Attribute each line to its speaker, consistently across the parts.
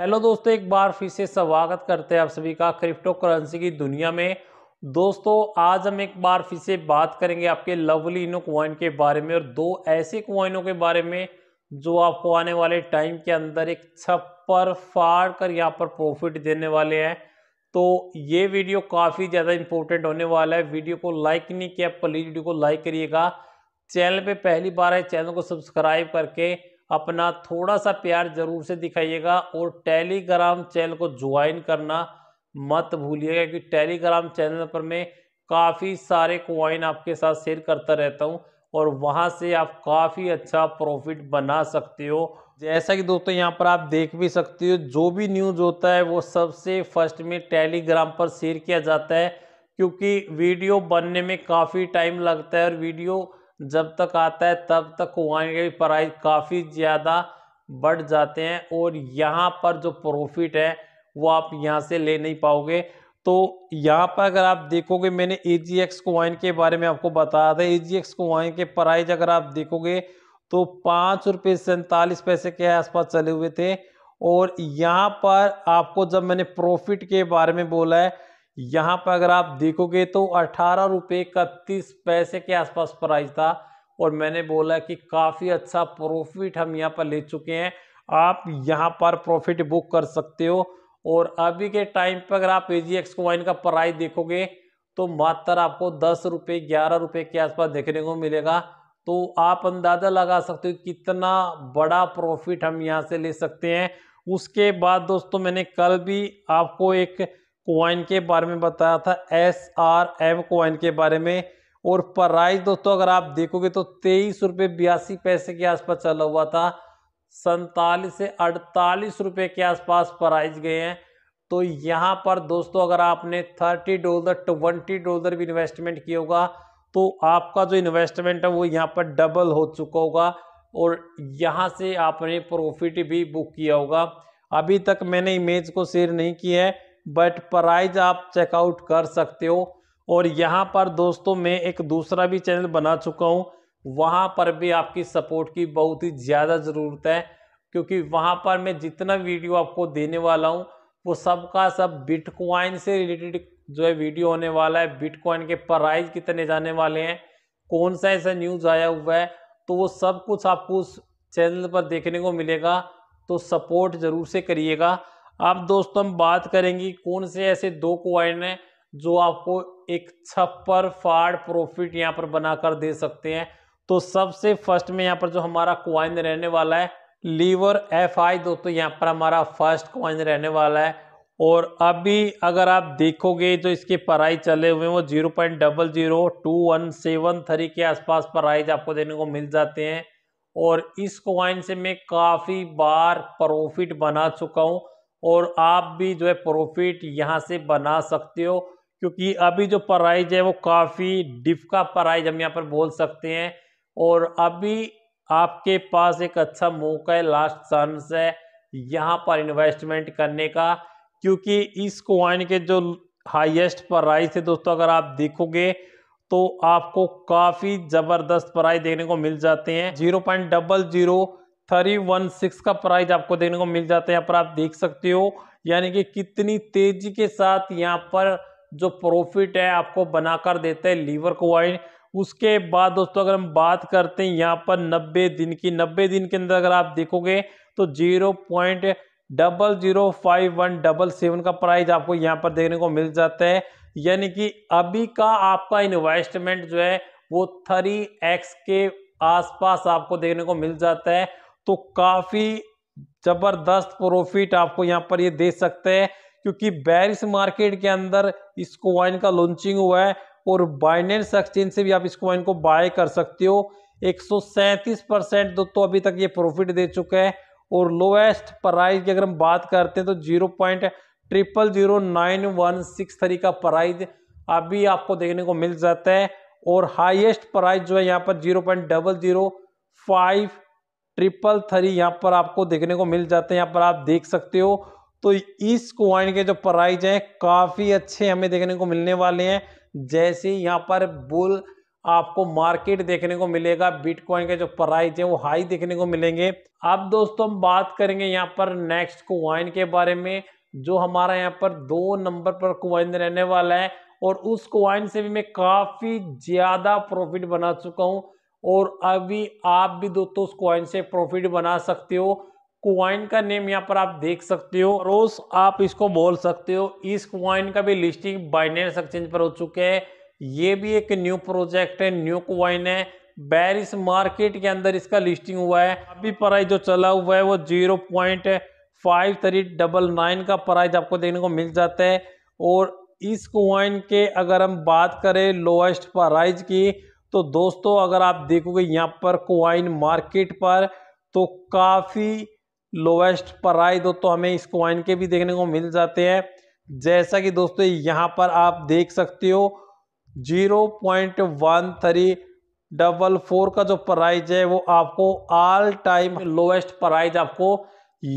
Speaker 1: hello दोस्तों एक बार फिर से स्वागत करते हैं आप सभी का क्रिप्टो करेंसी की दुनिया में दोस्तों आज हम एक बार फिर से बात करेंगे आपके लवली इनो क्वाइन के बारे में और दो ऐसे क्वाइनों के बारे में जो आपको आने वाले टाइम के अंदर एक छप्पर फाड़ कर यहाँ पर प्रॉफिट देने वाले हैं तो ये वीडियो काफ़ी ज़्यादा इंपॉर्टेंट होने वाला है वीडियो को लाइक नहीं किया प्लीज़ वीडियो को लाइक करिएगा चैनल पर पहली बार है चैनल को सब्सक्राइब करके अपना थोड़ा सा प्यार जरूर से दिखाइएगा और टेलीग्राम चैनल को ज्वाइन करना मत भूलिएगा क्योंकि टेलीग्राम चैनल पर मैं काफ़ी सारे क्वाइन आपके साथ शेयर करता रहता हूँ और वहाँ से आप काफ़ी अच्छा प्रॉफिट बना सकते हो जैसा कि दोस्तों यहाँ पर आप देख भी सकते हो जो भी न्यूज़ होता है वो सबसे फर्स्ट में टेलीग्राम पर शेयर किया जाता है क्योंकि वीडियो बनने में काफ़ी टाइम लगता है और वीडियो जब तक आता है तब तक वाइन के प्राइस काफ़ी ज़्यादा बढ़ जाते हैं और यहाँ पर जो प्रॉफिट है वो आप यहाँ से ले नहीं पाओगे तो यहाँ पर अगर आप देखोगे मैंने ए जी एक्स वाइन के बारे में आपको बताया था ए जी एक्स वाइन के प्राइज अगर आप देखोगे तो पाँच रुपये सैंतालीस पैसे के आसपास चले हुए थे और यहाँ पर आपको जब मैंने प्रॉफिट के बारे में बोला है यहाँ पर अगर आप देखोगे तो अठारह रुपये इकतीस पैसे के आसपास प्राइस था और मैंने बोला कि काफ़ी अच्छा प्रॉफिट हम यहाँ पर ले चुके हैं आप यहाँ पर प्रॉफिट बुक कर सकते हो और अभी के टाइम पर अगर आप ए जी एक्स वाइन का प्राइस देखोगे तो मात्र आपको दस रुपये ग्यारह रुपये के आसपास देखने को मिलेगा तो आप अंदाज़ा लगा सकते हो कितना बड़ा प्रॉफिट हम यहाँ से ले सकते हैं उसके बाद दोस्तों मैंने कल भी आपको एक कोइन के बारे में बताया था एस आर एम कोइन के बारे में और प्राइस दोस्तों अगर आप देखोगे तो तेईस रुपये बयासी पैसे के आसपास चला हुआ था सैतालीस से अड़तालीस रुपये के आसपास प्राइस गए हैं तो यहाँ पर दोस्तों अगर आपने थर्टी डॉलर ट्वेंटी डॉलर भी इन्वेस्टमेंट किया होगा तो आपका जो इन्वेस्टमेंट है वो यहाँ पर डबल हो चुका होगा और यहाँ से आपने प्रॉफिट भी बुक किया होगा अभी तक मैंने इमेज को शेयर नहीं किया है बट प्राइज आप चेकआउट कर सकते हो और यहाँ पर दोस्तों मैं एक दूसरा भी चैनल बना चुका हूँ वहाँ पर भी आपकी सपोर्ट की बहुत ही ज़्यादा ज़रूरत है क्योंकि वहाँ पर मैं जितना वीडियो आपको देने वाला हूँ वो सब का सब बिटकॉइन से रिलेटेड जो है वीडियो होने वाला है बिटकॉइन के प्राइज़ कितने जाने वाले हैं कौन सा ऐसा न्यूज़ आया हुआ है तो वो सब कुछ आपको उस चैनल पर देखने को मिलेगा तो सपोर्ट ज़रूर से करिएगा अब दोस्तों हम बात करेंगे कौन से ऐसे दो क्वाइन हैं जो आपको एक छप्पर फाड़ प्रॉफिट यहाँ पर बनाकर दे सकते हैं तो सबसे फर्स्ट में यहाँ पर जो हमारा क्वाइन रहने वाला है लीवर एफ आई दोस्तों यहाँ पर हमारा फर्स्ट क्वाइन रहने वाला है और अभी अगर आप देखोगे तो इसके प्राइस चले हुए वो zero point double zero two one seven three के आसपास प्राइज आपको देने को मिल जाते हैं और इस क्वाइन से मैं काफ़ी बार प्रॉफिट बना चुका हूँ और आप भी जो है प्रॉफिट यहाँ से बना सकते हो क्योंकि अभी जो प्राइज है वो काफ़ी डिफ का प्राइज हम यहाँ पर बोल सकते हैं और अभी आपके पास एक अच्छा मौका है लास्ट चांस है यहाँ पर इन्वेस्टमेंट करने का क्योंकि इस क्वाइन के जो हाईएस्ट प्राइस है दोस्तों अगर आप देखोगे तो आपको काफ़ी ज़बरदस्त प्राइज देखने को मिल जाते हैं zero point double zero three one six का प्राइस आपको देखने को मिल जाता है यहाँ पर आप देख सकते हो यानी कि कितनी तेजी के साथ यहाँ पर जो प्रॉफिट है आपको बनाकर देता है लीवर को कॉइन उसके बाद दोस्तों अगर हम बात करते हैं यहाँ पर 90 दिन की 90 दिन के अंदर अगर आप देखोगे तो zero point double zero five one double seven का प्राइस आपको यहाँ पर देखने को मिल जाता है यानी कि अभी का आपका इन्वेस्टमेंट जो है वो थ्री एक्स के आसपास आपको देखने को मिल जाता है तो काफ़ी ज़बरदस्त प्रॉफिट आपको यहाँ पर ये दे सकते हैं क्योंकि बैरिस मार्केट के अंदर इस क्वाइन का लॉन्चिंग हुआ है और बाइनेंस एक्सचेंज से भी आप इस क्वाइन को बाय कर सकते हो एक परसेंट दोस्तों तो अभी तक ये प्रॉफिट दे चुका है और लोएस्ट प्राइस की अगर हम बात करते हैं तो zero point triple zero nine one six three का प्राइज अभी आपको देखने को मिल जाता है और हाइएस्ट प्राइस जो है यहाँ पर zero point double zero five triple three यहाँ पर आपको देखने को मिल जाते हैं यहाँ पर आप देख सकते हो तो इस कॉइन के जो प्राइज हैं काफ़ी अच्छे हमें देखने को मिलने वाले हैं जैसे यहाँ पर बुल आपको मार्केट देखने को मिलेगा बिटकॉइन के जो प्राइज है वो हाई देखने को मिलेंगे अब दोस्तों हम बात करेंगे यहाँ पर नेक्स्ट क्वाइन के बारे में जो हमारा यहाँ पर दो नंबर पर कॉइन रहने वाला है और उस क्वाइन से भी मैं काफ़ी ज़्यादा प्रॉफिट बना चुका हूँ और अभी आप भी दोस्तों उस क्वाइन से प्रॉफिट बना सकते हो क्वाइन का नेम यहाँ पर आप देख सकते हो रोज आप इसको बोल सकते हो इस क्वाइन का भी लिस्टिंग बाइनेंस एक्सचेंज पर हो चुके हैं ये भी एक न्यू प्रोजेक्ट है न्यू क्वाइन है बैरिस मार्केट के अंदर इसका लिस्टिंग हुआ है अभी प्राइस जो चला हुआ है वो zero point five three double nine का प्राइस आपको देखने को मिल जाता है और इस क्वाइन के अगर हम बात करें लोएस्ट प्राइज की तो दोस्तों अगर आप देखोगे यहाँ पर कोइन मार्केट पर तो काफ़ी लोवेस्ट प्राइस तो हमें इस कोइन के भी देखने को मिल जाते हैं जैसा कि दोस्तों यहाँ पर आप देख सकते हो zero point one three double four का जो प्राइज है वो आपको ऑल टाइम लोवेस्ट प्राइज आपको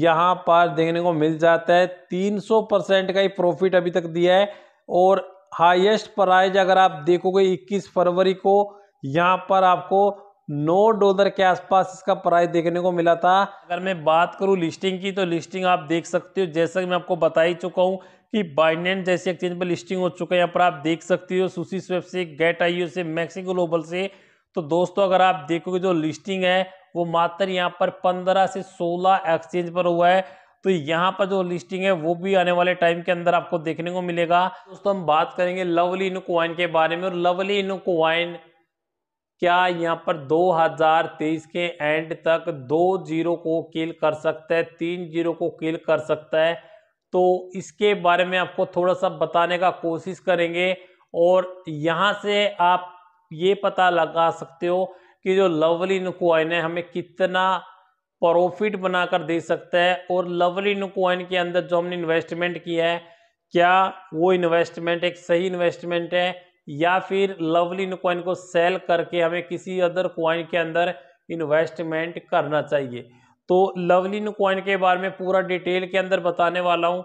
Speaker 1: यहाँ पर देखने को मिल जाता है तीन सौ परसेंट का ही प्रॉफिट अभी तक दिया है और हाईएस्ट प्राइज अगर आप देखोगे इक्कीस फरवरी को यहाँ पर आपको नौ डॉलर के आसपास इसका प्राइस देखने को मिला था अगर मैं बात करूँ लिस्टिंग की तो लिस्टिंग आप देख सकते हो जैसा कि मैं आपको बता ही चुका हूँ कि बाइनेंट जैसे एक्सचेंज पर लिस्टिंग हो चुका है यहाँ पर आप देख सकते हो सुशी स्वेप से गेट आई से मैक्सी ग्लोबल से तो दोस्तों अगर आप देखोगे जो लिस्टिंग है वो मात्र यहाँ पर पंद्रह से सोलह एक्सचेंज पर हुआ है तो यहाँ पर जो लिस्टिंग है वो भी आने वाले टाइम के अंदर आपको देखने को मिलेगा दोस्तों हम बात करेंगे लवली इनो क्वाइन के बारे में और लवली इनो क्वाइन क्या यहाँ पर 2023 के एंड तक दो जीरो को किल कर सकता है तीन जीरो को किल कर सकता है तो इसके बारे में आपको थोड़ा सा बताने का कोशिश करेंगे और यहाँ से आप ये पता लगा सकते हो कि जो लवली नुकवाइन है हमें कितना प्रॉफिट बनाकर दे सकता है और लवली नुकवाइन के अंदर जो हमने इन्वेस्टमेंट किया है क्या वो इन्वेस्टमेंट एक सही इन्वेस्टमेंट है या फिर इन क्वाइन को सेल करके हमें किसी अदर क्वाइन के अंदर इन्वेस्टमेंट करना चाहिए तो इन क्वाइन के बारे में पूरा डिटेल के अंदर बताने वाला हूँ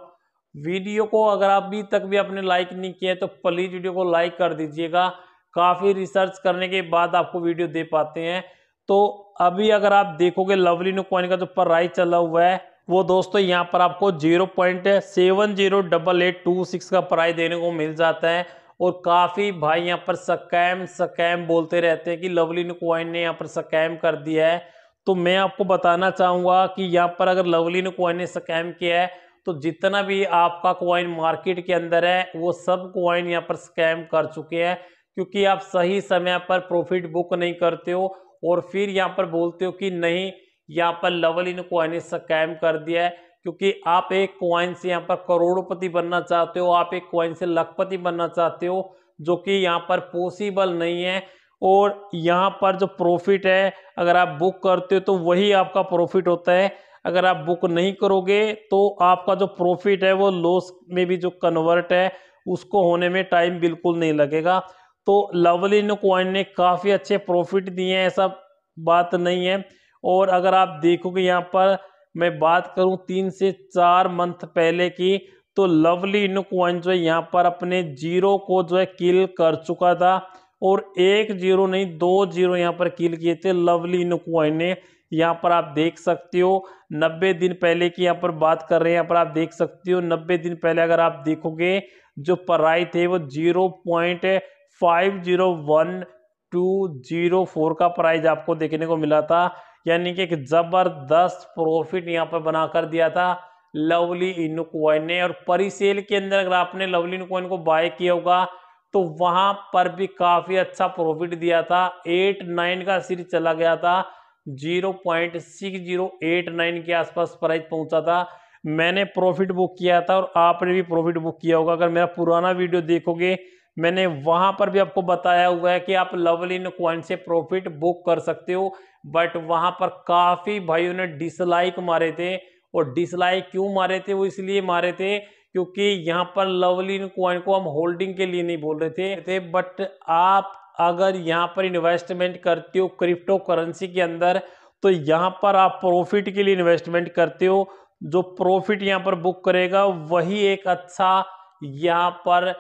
Speaker 1: वीडियो को अगर आप अभी तक भी आपने लाइक नहीं किया है तो प्लीज़ वीडियो को लाइक कर दीजिएगा काफ़ी रिसर्च करने के बाद आपको वीडियो दे पाते हैं तो अभी अगर आप देखोगे लवली इन क्वाइन का जो प्राइस चला हुआ है वो दोस्तों यहाँ पर आपको zero point seven zero double eight two six का प्राइस देने को मिल जाता है और काफ़ी भाई यहाँ पर सकैम सकैम बोलते रहते हैं कि लवलिन क्वाइन ने यहाँ पर सकैम कर दिया है तो मैं आपको बताना चाहूँगा कि यहाँ पर अगर लवलिन क्वाइन ने सकैम किया है तो जितना भी आपका क्वाइन मार्केट के अंदर है वो सब क्वाइन यहाँ पर स्कैम कर चुके हैं क्योंकि आप सही समय पर प्रॉफिट बुक नहीं करते हो और फिर यहाँ पर बोलते हो कि नहीं यहाँ पर लवल इन क्वाइन ने स्कैम कर दिया है क्योंकि आप एक क्वाइन से यहाँ पर करोड़पति बनना चाहते हो आप एक क्वाइन से लखपति बनना चाहते हो जो कि यहाँ पर पॉसिबल नहीं है और यहाँ पर जो प्रॉफिट है अगर आप बुक करते हो तो वही आपका प्रॉफिट होता है अगर आप बुक नहीं करोगे तो आपका जो प्रॉफिट है वो लॉस में भी जो कन्वर्ट है उसको होने में टाइम बिल्कुल नहीं लगेगा तो लवली क्वाइन ने काफ़ी अच्छे प्रॉफिट दिए हैं ऐसा बात नहीं है और अगर आप देखोगे यहाँ पर मैं बात करूं तीन से चार मंथ पहले की तो लवली इनकुवन जो है यहाँ पर अपने जीरो को जो है किल कर चुका था और एक जीरो नहीं दो जीरो यहाँ पर किल किए थे लवली इनकुवन ने यहाँ पर आप देख सकते हो नब्बे दिन पहले की यहाँ पर बात कर रहे हैं यहाँ पर आप देख सकते हो नब्बे दिन पहले अगर आप देखोगे जो पराई थे वो zero point five zero one two zero four का प्राइज आपको देखने को मिला था यानी कि एक ज़बरदस्त प्रॉफिट यहाँ पर बना कर दिया था लवली इनकॉइन ने और परिसेल के अंदर अगर आपने लवली इनकॉइन को बाय किया होगा तो वहां पर भी काफ़ी अच्छा प्रॉफिट दिया था एट नाइन का सिर चला गया था zero point six zero eight nine के आसपास प्राइस पहुंचा था मैंने प्रॉफिट बुक किया था और आपने भी प्रॉफिट बुक किया होगा अगर मेरा पुराना वीडियो देखोगे मैंने वहां पर भी आपको बताया हुआ है कि आप लवली इन कॉइन से प्रॉफिट बुक कर सकते हो बट वहाँ पर काफ़ी भाइयों ने डिसलाइक मारे थे और डिसलाइक क्यों मारे थे वो इसलिए मारे थे क्योंकि यहाँ पर लवली कॉइन को हम होल्डिंग के लिए नहीं बोल रहे थे, थे बट आप अगर यहाँ पर इन्वेस्टमेंट करते हो क्रिप्टो करेंसी के अंदर तो यहाँ पर आप प्रॉफिट के लिए इन्वेस्टमेंट करते हो जो प्रॉफिट यहाँ पर बुक करेगा वही एक अच्छा यहाँ पर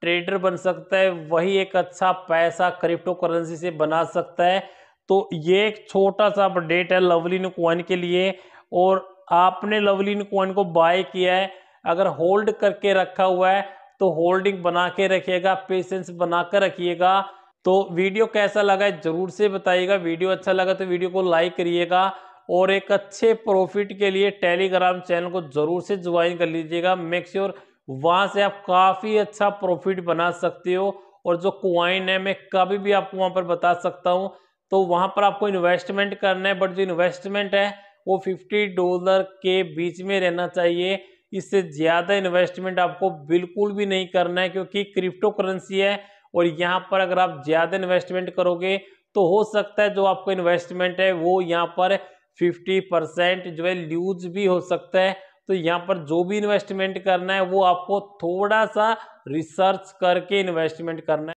Speaker 1: ट्रेडर बन सकता है वही एक अच्छा पैसा क्रिप्टो करेंसी से बना सकता है तो ये एक छोटा सा अपडेट है लवलिन कॉइन के लिए और आपने लवलिन कॉइन को बाय किया है अगर होल्ड करके रखा हुआ है तो होल्डिंग बना के रखिएगा पेशेंस बना कर रखिएगा तो वीडियो कैसा लगा है ज़रूर से बताइएगा वीडियो अच्छा लगा तो वीडियो को लाइक करिएगा और एक अच्छे प्रॉफिट के लिए टेलीग्राम चैनल को ज़रूर से ज्वाइन कर लीजिएगा मेक श्योर वहाँ से आप काफ़ी अच्छा प्रॉफिट बना सकते हो और जो क्वाइन है मैं कभी भी आपको वहाँ पर बता सकता हूँ तो वहां पर आपको इन्वेस्टमेंट करना है बट जो इन्वेस्टमेंट है वो फिफ्टी डॉलर के बीच में रहना चाहिए इससे ज़्यादा इन्वेस्टमेंट आपको बिल्कुल भी नहीं करना है क्योंकि क्रिप्टो करेंसी है और यहाँ पर अगर आप ज़्यादा इन्वेस्टमेंट करोगे तो हो सकता है जो आपको इन्वेस्टमेंट है वो यहाँ पर फिफ्टी परसेंट जो है लूज भी हो सकता है तो यहाँ पर जो भी इन्वेस्टमेंट करना है वो आपको थोड़ा सा रिसर्च करके इन्वेस्टमेंट करना है